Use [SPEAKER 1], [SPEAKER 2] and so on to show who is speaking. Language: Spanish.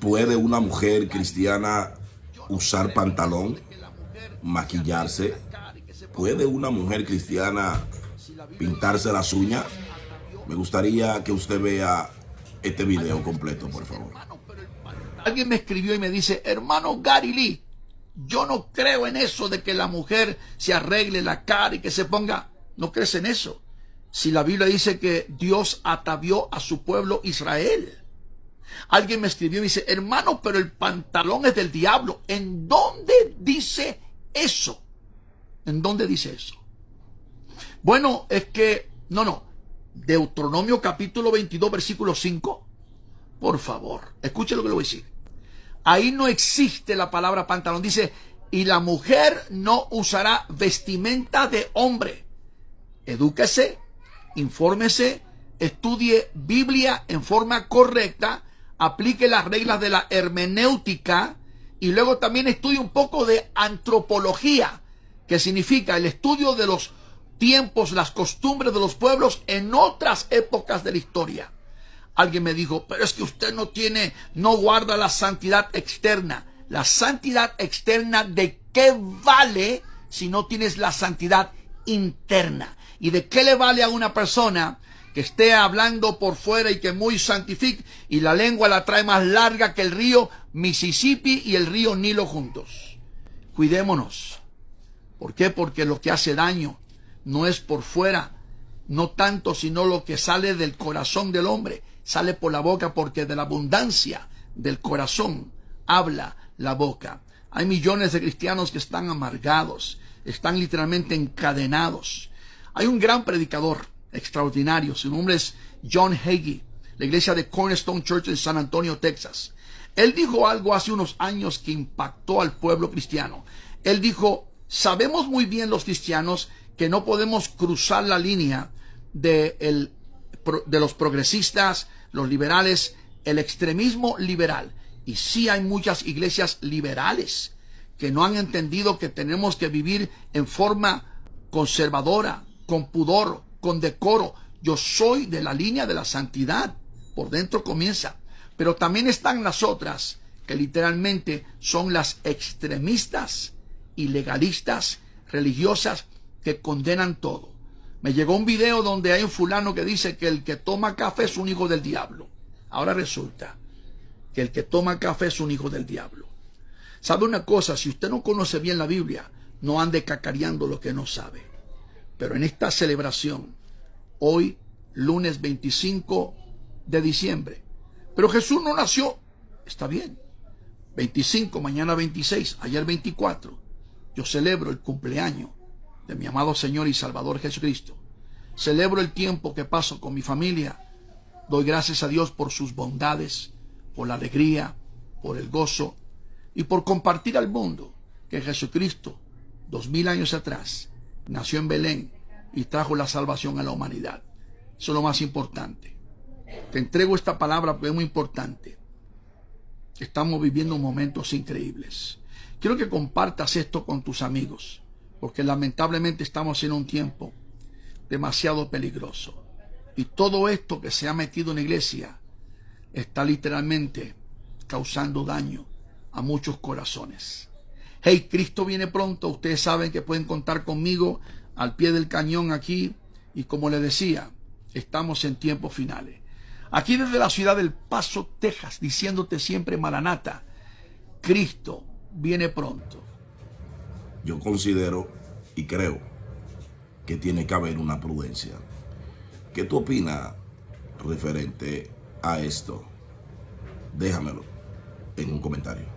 [SPEAKER 1] ¿Puede una mujer cristiana usar pantalón, maquillarse? ¿Puede una mujer cristiana pintarse las uñas? Me gustaría que usted vea este video completo, por favor.
[SPEAKER 2] Alguien me escribió y me dice, hermano Gary Lee, yo no creo en eso de que la mujer se arregle la cara y que se ponga. No crees en eso. Si la Biblia dice que Dios atavió a su pueblo Israel. Alguien me escribió y dice, hermano, pero el pantalón es del diablo. ¿En dónde dice eso? ¿En dónde dice eso? Bueno, es que, no, no, Deuteronomio capítulo 22, versículo 5. Por favor, escuche lo que le voy a decir. Ahí no existe la palabra pantalón. Dice, y la mujer no usará vestimenta de hombre. Edúquese, infórmese, estudie Biblia en forma correcta aplique las reglas de la hermenéutica y luego también estudie un poco de antropología, que significa el estudio de los tiempos, las costumbres de los pueblos en otras épocas de la historia. Alguien me dijo, pero es que usted no tiene, no guarda la santidad externa. La santidad externa de qué vale si no tienes la santidad interna. ¿Y de qué le vale a una persona que esté hablando por fuera y que muy santifique, y la lengua la trae más larga que el río Mississippi y el río Nilo juntos. Cuidémonos. ¿Por qué? Porque lo que hace daño no es por fuera, no tanto, sino lo que sale del corazón del hombre, sale por la boca, porque de la abundancia del corazón habla la boca. Hay millones de cristianos que están amargados, están literalmente encadenados. Hay un gran predicador extraordinario. Su nombre es John Hagee, la iglesia de Cornerstone Church en San Antonio, Texas. Él dijo algo hace unos años que impactó al pueblo cristiano. Él dijo, sabemos muy bien los cristianos que no podemos cruzar la línea de, de los progresistas, los liberales, el extremismo liberal. Y sí hay muchas iglesias liberales que no han entendido que tenemos que vivir en forma conservadora, con pudor, con decoro. Yo soy de la línea de la santidad. Por dentro comienza. Pero también están las otras, que literalmente son las extremistas ilegalistas, legalistas religiosas que condenan todo. Me llegó un video donde hay un fulano que dice que el que toma café es un hijo del diablo. Ahora resulta que el que toma café es un hijo del diablo. ¿Sabe una cosa? Si usted no conoce bien la Biblia, no ande cacareando lo que no sabe. Pero en esta celebración hoy lunes 25 de diciembre. Pero Jesús no nació, está bien, 25, mañana 26, ayer 24. Yo celebro el cumpleaños de mi amado Señor y Salvador Jesucristo. Celebro el tiempo que paso con mi familia. Doy gracias a Dios por sus bondades, por la alegría, por el gozo y por compartir al mundo que Jesucristo, dos mil años atrás, nació en Belén y trajo la salvación a la humanidad. Eso es lo más importante. Te entrego esta palabra porque es muy importante. Estamos viviendo momentos increíbles. Quiero que compartas esto con tus amigos, porque lamentablemente estamos en un tiempo demasiado peligroso. Y todo esto que se ha metido en la iglesia está literalmente causando daño a muchos corazones. Hey, Cristo viene pronto. Ustedes saben que pueden contar conmigo al pie del cañón aquí y como le decía, estamos en tiempos finales. Aquí desde la ciudad del Paso, Texas, diciéndote siempre Maranata, Cristo viene pronto.
[SPEAKER 1] Yo considero y creo que tiene que haber una prudencia. ¿Qué tú opinas referente a esto? Déjamelo en un comentario.